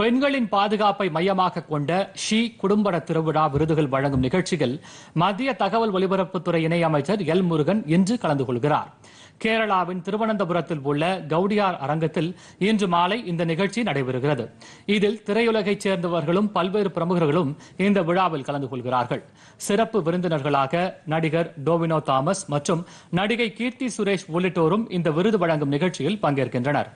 பெண்களின் பாதுகாப்பை மையமாக கொண்ட ஷி குடும்பட திருவிழா விருதுகள் வழங்கும் நிகழ்ச்சியில் மத்திய தகவல் ஒலிபரப்புத்துறை இணையமைச்சர் எல் முருகன் இன்று கலந்து கொள்கிறார் கேரளாவின் திருவனந்தபுரத்தில் உள்ள கவுடியார் அரங்கத்தில் இன்று மாலை இந்த நிகழ்ச்சி நடைபெறுகிறது இதில் திரையுலகைச் சேர்ந்தவர்களும் பல்வேறு பிரமுகர்களும் இந்த விழாவில் கலந்து கொள்கிறார்கள் சிறப்பு விருந்தினர்களாக நடிகர் டோவினோ தாமஸ் மற்றும் நடிகை கீர்த்தி சுரேஷ் உள்ளிட்டோரும் இந்த விருது வழங்கும் நிகழ்ச்சியில் பங்கேற்கின்றனர்